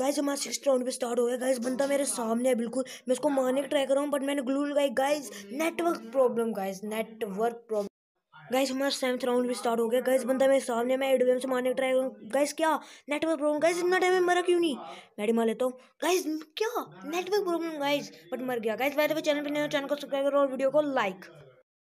guys हमारा six round पे start हो गया गाइज बनता मेरे सामने है बिल्कुल मैं उसको मारने की ट्राई कर रहा हूँ बट मैंने ग्लू लगाई guys network problem guys network problem guys हमारा सेवन्थ राउंड भी स्टार्ट हो गया गाइस बंदा मेरे सामने मैं एडवेम से मारने की ट्राई करूँ गाइस क्या नेटवर्क प्रॉब्लम गाइस इतना टाइम में मरा क्यों नहीं मैडी मार लेता हूँ गाइस क्या नेटवर्क प्रॉब्लम गाइस बट मर गया गाइस वैसे चैनल पर नया चैनल को सब्सक्राइब करो और वीडियो को लाइक